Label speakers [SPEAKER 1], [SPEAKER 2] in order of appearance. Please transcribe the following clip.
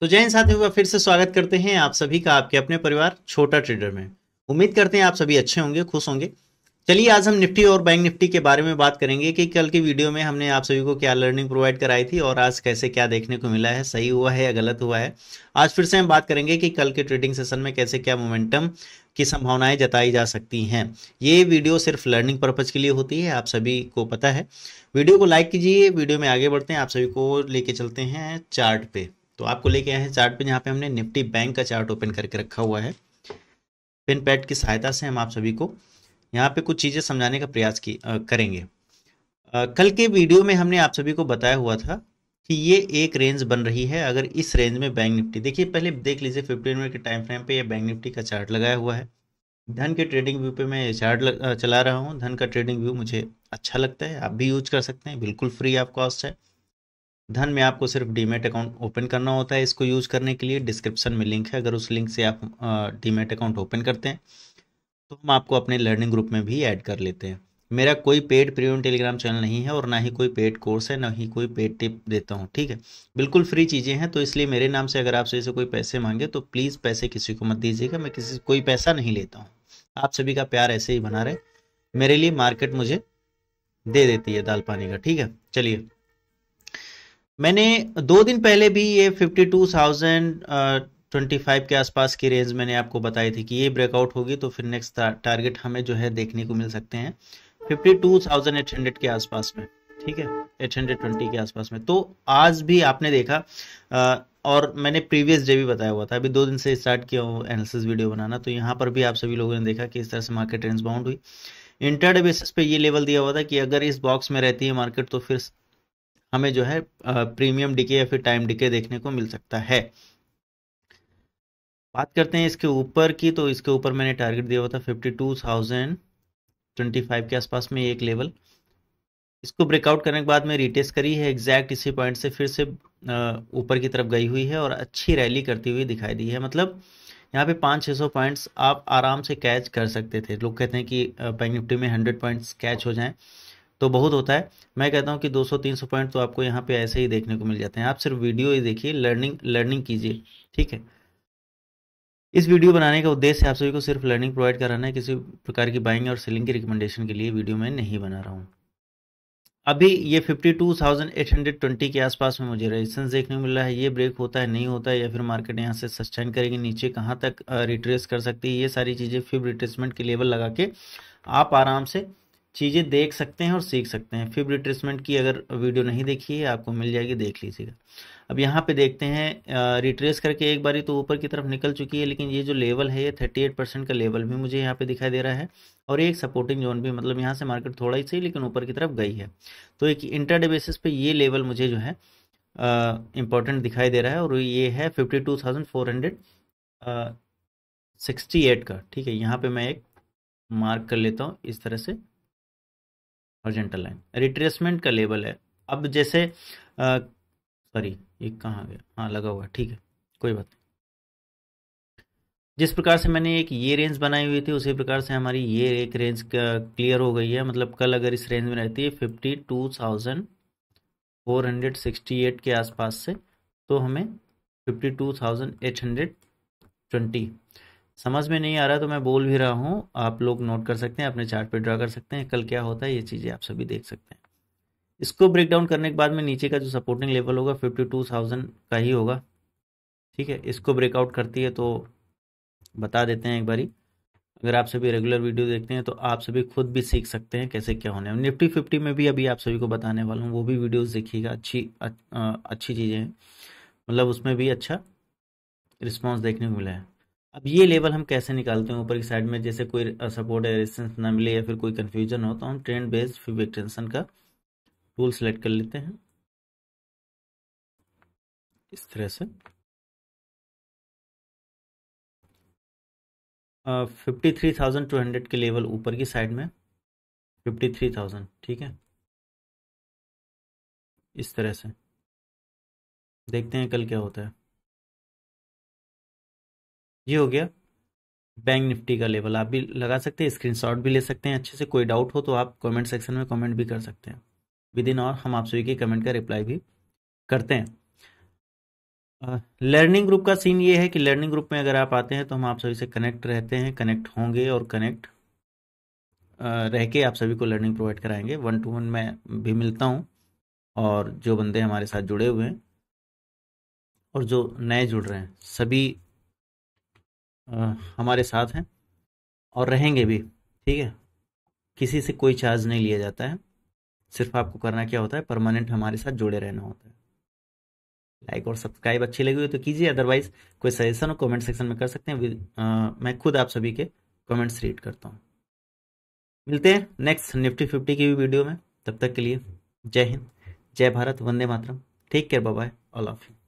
[SPEAKER 1] तो जैन साथियों का फिर से स्वागत करते हैं आप सभी का आपके अपने परिवार छोटा ट्रेडर में उम्मीद करते हैं आप सभी अच्छे होंगे खुश होंगे चलिए आज हम निफ्टी और बैंक निफ्टी के बारे में बात करेंगे कि कल की वीडियो में हमने आप सभी को क्या लर्निंग प्रोवाइड कराई थी और आज कैसे क्या देखने को मिला है सही हुआ है या गलत हुआ है आज फिर से हम बात करेंगे कि कल के ट्रेडिंग सेशन में कैसे क्या मोमेंटम की संभावनाएं जताई जा सकती हैं ये वीडियो सिर्फ लर्निंग पर्पज़ के लिए होती है आप सभी को पता है वीडियो को लाइक कीजिए वीडियो में आगे बढ़ते हैं आप सभी को लेके चलते हैं चार्ट पे तो आपको लेके आए हैं चार्ट पे जहाँ पे हमने निफ्टी बैंक का चार्ट ओपन करके रखा हुआ है पिन पैड की सहायता से हम आप सभी को यहाँ पे कुछ चीज़ें समझाने का प्रयास की आ, करेंगे आ, कल के वीडियो में हमने आप सभी को बताया हुआ था कि ये एक रेंज बन रही है अगर इस रेंज में बैंक निफ्टी देखिए पहले देख लीजिए फिफ्टीन मिनट के टाइम फ्रेम पे ये बैंक निफ्टी का चार्ट लगाया हुआ है धन के ट्रेडिंग व्यू पे मैं चार्ट लग, चला रहा हूँ धन का ट्रेडिंग व्यू मुझे अच्छा लगता है आप भी यूज कर सकते हैं बिल्कुल फ्री ऑफ कॉस्ट है धन में आपको सिर्फ डीमेट अकाउंट ओपन करना होता है इसको यूज़ करने के लिए डिस्क्रिप्शन में लिंक है अगर उस लिंक से आप डीमेट अकाउंट ओपन करते हैं तो हम आपको अपने लर्निंग ग्रुप में भी ऐड कर लेते हैं मेरा कोई पेड प्रीमियम टेलीग्राम चैनल नहीं है और ना ही कोई पेड कोर्स है ना ही कोई पेड टिप देता हूँ ठीक है बिल्कुल फ्री चीज़ें हैं तो इसलिए मेरे नाम से अगर आपसे इसे कोई पैसे मांगे तो प्लीज़ पैसे किसी को मत दीजिएगा मैं किसी कोई पैसा नहीं लेता हूँ आप सभी का प्यार ऐसे ही बना रहे मेरे लिए मार्केट मुझे दे देती है दाल पानी का ठीक है चलिए मैंने दो दिन पहले भी ये fifty two thousand twenty five के आसपास की रेंज मैंने आपको बताई थी कि ये ब्रेकआउट होगी तो फिर नेक्स्ट टारगेट हमें जो है देखने को मिल सकते हैं fifty two thousand eight hundred के आसपास में ठीक है एट हंड्रेड ट्वेंटी के आसपास में तो आज भी आपने देखा आ, और मैंने प्रीवियस डे भी बताया हुआ था अभी दो दिन से स्टार्ट किया हूँ एनालिसिस वीडियो बनाना तो यहाँ पर भी आप सभी लोगों ने देखा कि इस तरह से मार्केट रेंज बाउंड हुई इंटरडे बेसिस पे ये लेवल दिया हुआ था कि अगर इस बॉक्स में रहती है मार्केट तो फिर हमें जो है प्रीमियम डिके या फिर टाइम डिके देखने को मिल सकता है बात करते हैं इसके ऊपर की तो इसके ऊपर मैंने टारगेट दिया हुआ था fifty two thousand twenty five के आसपास में एक लेवल इसको ब्रेकआउट करने के बाद में रिटेस्ट करी है एग्जैक्ट इसी पॉइंट से फिर से ऊपर की तरफ गई हुई है और अच्छी रैली करती हुई दिखाई दी है मतलब यहाँ पे पाँच छः सौ पॉइंट्स आप आराम से कैच कर सकते थे लोग कहते हैं कि बैंक निफ्टी में हंड्रेड पॉइंट्स कैच हो जाएं तो बहुत होता है मैं कहता हूँ कि 200-300 पॉइंट तो आपको यहाँ पे ऐसे ही देखने को मिल जाते हैं आप सिर्फ वीडियो ही देखिए लर्निंग लर्निंग कीजिए ठीक है इस वीडियो बनाने का उद्देश्य आप सभी को सिर्फ लर्निंग प्रोवाइड कराना है किसी प्रकार की बाइंग और सेलिंग की रिकमेंडेशन के लिए वीडियो मैं नहीं बना रहा हूँ अभी ये 52,820 के आसपास में मुझे रेजिस्टेंस देखने को मिल रहा है ये ब्रेक होता है नहीं होता है या फिर मार्केट यहाँ से सस्टेन करेगी नीचे कहाँ तक रिट्रेस कर सकती है ये सारी चीज़ें फिर रिट्रेसमेंट के लेवल लगा के आप आराम से चीज़ें देख सकते हैं और सीख सकते हैं फिब रिट्रेसमेंट की अगर वीडियो नहीं देखी है आपको मिल जाएगी देख लीजिएगा अब यहाँ पे देखते हैं रिट्रेस करके एक बारी तो ऊपर की तरफ निकल चुकी है लेकिन ये जो लेवल है ये थर्टी एट परसेंट का लेवल भी मुझे यहाँ पे दिखाई दे रहा है और एक सपोर्टिंग जोन भी मतलब यहाँ से मार्केट थोड़ा ही सही लेकिन ऊपर की तरफ गई है तो एक इंटरडे बेसिस पे ये लेवल मुझे जो है इम्पोर्टेंट दिखाई दे रहा है और ये है fifty two thousand four hundred sixty eight का ठीक है यहाँ पर मैं एक मार्क कर लेता हूँ इस तरह से हॉर्जेंटल लाइन रिट्रेसमेंट का लेवल है अब जैसे सॉरी ये कहाँ गया हाँ लगा हुआ ठीक है कोई बात नहीं जिस प्रकार से मैंने एक ये रेंज बनाई हुई थी उसी प्रकार से हमारी ये एक रेंज क्लियर हो गई है मतलब कल अगर इस रेंज में रहती है fifty two thousand four hundred sixty eight के आसपास से तो हमें fifty two thousand eight hundred twenty समझ में नहीं आ रहा तो मैं बोल भी रहा हूँ आप लोग नोट कर सकते हैं अपने चार्ट पे ड्रा कर सकते हैं कल क्या होता है ये चीज़ें आप सभी देख सकते हैं इसको ब्रेक डाउन करने के बाद में नीचे का जो सपोर्टिंग लेवल होगा फिफ्टी टू थाउजेंड का ही होगा ठीक है इसको ब्रेकआउट करती है तो बता देते हैं एक बारी अगर आप सभी रेगुलर वीडियो देखते हैं तो आप सभी खुद भी सीख सकते हैं कैसे क्या होने निफ्टी फिफ्टी में भी अभी आप सभी को बताने वाला हूँ वो भी वीडियोस देखिएगा अच्छी अच्छी चीज़ें हैं मतलब उसमें भी अच्छा रिस्पॉन्स देखने को मिला है अब ये लेवल हम कैसे निकालते हैं ऊपर की साइड में जैसे कोई सपोर्ट या रेजिस्टेंस ना मिले या फिर कोई कन्फ्यूजन हो तो हम ट्रेंड बेस्ड फिब एक्सटेंशन का टूल सेलेक्ट कर लेते हैं इस तरह से fifty three thousand two hundred के लेवल ऊपर की साइड में फिफ्टी थ्री थाउजेंड ठीक है इस तरह से देखते हैं कल क्या होता है ये हो गया बैंक निफ्टी का लेवल आप भी लगा सकते हैं स्क्रीनशॉट भी ले सकते हैं अच्छे से कोई डाउट हो तो आप कमेंट सेक्शन में कमेंट भी कर सकते हैं विद इन और हम आप सभी के कमेंट का रिप्लाई भी करते हैं लर्निंग ग्रुप का सीन ये है कि लर्निंग ग्रुप में अगर आप आते हैं तो हम आप सभी से कनेक्ट रहते हैं कनेक्ट होंगे और कनेक्ट रह के आप सभी को लर्निंग प्रोवाइड कराएंगे वन टू वन मैं भी मिलता हूँ और जो बंदे हमारे साथ जुड़े हुए हैं और जो नए जुड़ रहे हैं सभी हाँ। हमारे साथ हैं और रहेंगे भी ठीक है किसी से कोई चार्ज नहीं लिया जाता है सिर्फ आपको करना क्या होता है परमानेंट हमारे साथ जुड़े रहना होता है लाइक और सब्सक्राइब अच्छी लगी हुई तो कीजिए अदरवाइज कोई सजेशन हो कमेंट सेक्शन में कर सकते हैं आ, मैं खुद आप सभी के कमेंट्स रीड करता हूँ मिलते हैं नेक्स्ट निफ्टी फिफ्टी की भी वीडियो में तब तक के लिए जय हिंद जय भारत वंदे मातरम ठीक care bye all of you